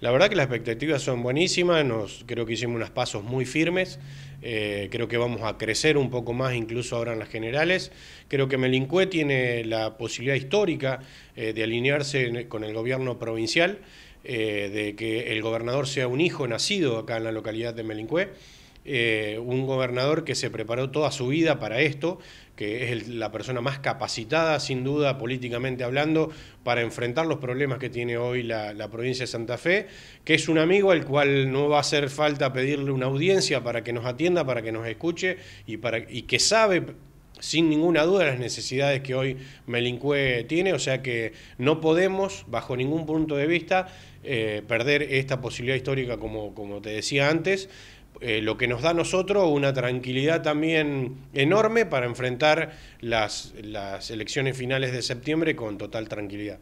La verdad que las expectativas son buenísimas, nos, creo que hicimos unos pasos muy firmes, eh, creo que vamos a crecer un poco más incluso ahora en las generales, creo que Melincué tiene la posibilidad histórica eh, de alinearse con el gobierno provincial, eh, de que el gobernador sea un hijo nacido acá en la localidad de Melincué, eh, un gobernador que se preparó toda su vida para esto, que es la persona más capacitada, sin duda, políticamente hablando, para enfrentar los problemas que tiene hoy la, provincia de Santa Fe, que es un amigo al cual no va a hacer falta pedirle una audiencia para que nos atienda, para que nos escuche y, para, y que sabe sin ninguna duda las necesidades que hoy Melincue tiene, o sea que no podemos, bajo ningún punto de vista, eh, perder esta posibilidad histórica, como, como te decía antes, eh, lo que nos da a nosotros una tranquilidad también enorme para enfrentar las, las elecciones finales de septiembre con total tranquilidad.